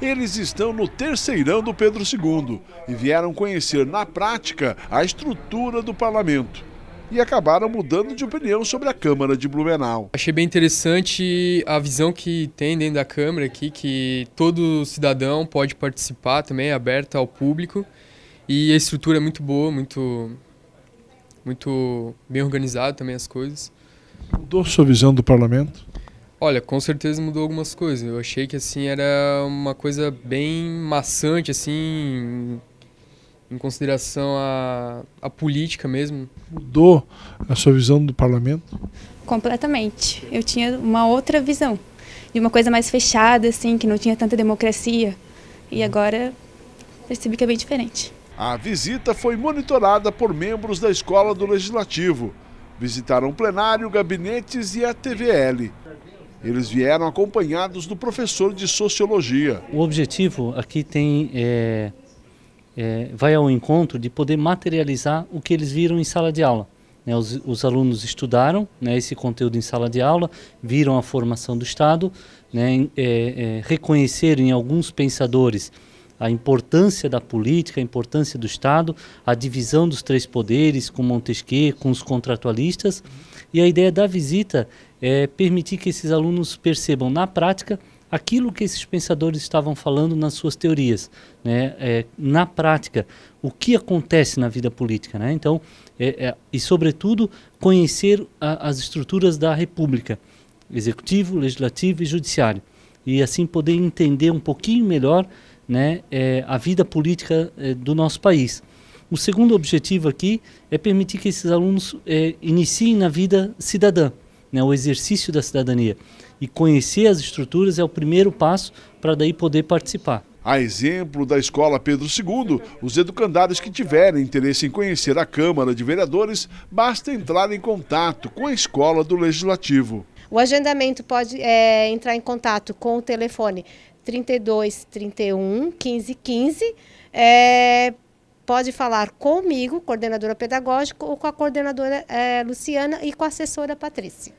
eles estão no terceirão do Pedro II e vieram conhecer na prática a estrutura do parlamento. E acabaram mudando de opinião sobre a Câmara de Blumenau. Achei bem interessante a visão que tem dentro da Câmara aqui, que todo cidadão pode participar também, é aberta ao público. E a estrutura é muito boa, muito, muito bem organizada também as coisas. Mudou sua visão do parlamento? Olha, com certeza mudou algumas coisas. Eu achei que assim era uma coisa bem maçante assim em consideração à, à política mesmo. Mudou a sua visão do parlamento? Completamente. Eu tinha uma outra visão, de uma coisa mais fechada assim, que não tinha tanta democracia. E uhum. agora percebi que é bem diferente. A visita foi monitorada por membros da Escola do Legislativo. Visitaram o plenário, gabinetes e a TVL. Eles vieram acompanhados do professor de sociologia. O objetivo aqui tem é, é, vai ao encontro de poder materializar o que eles viram em sala de aula. Né, os, os, alunos estudaram né, esse conteúdo em sala de aula, viram a formação do Estado, né, é, é, reconheceram em alguns pensadores a importância da política, a importância do Estado, a divisão dos três poderes com Montesquieu, com os contratualistas. E a ideia da visita é, permitir que esses alunos percebam na prática aquilo que esses pensadores estavam falando nas suas teorias, né? É, na prática, o que acontece na vida política, né? Então, é, é, e sobretudo conhecer a, as estruturas da República, executivo, legislativo e judiciário, e assim poder entender um pouquinho melhor, né? É, a vida política é, do nosso país. O segundo objetivo aqui é permitir que esses alunos é, iniciem na vida cidadã, né, o exercício da cidadania. E conhecer as estruturas é o primeiro passo para daí poder participar. A exemplo da Escola Pedro II, os educandários que tiverem interesse em conhecer a Câmara de Vereadores, basta entrar em contato com a Escola do Legislativo. O agendamento pode é, entrar em contato com o telefone 32 31 15 15 é, pode falar comigo, coordenadora pedagógica, ou com a coordenadora eh, Luciana e com a assessora Patrícia.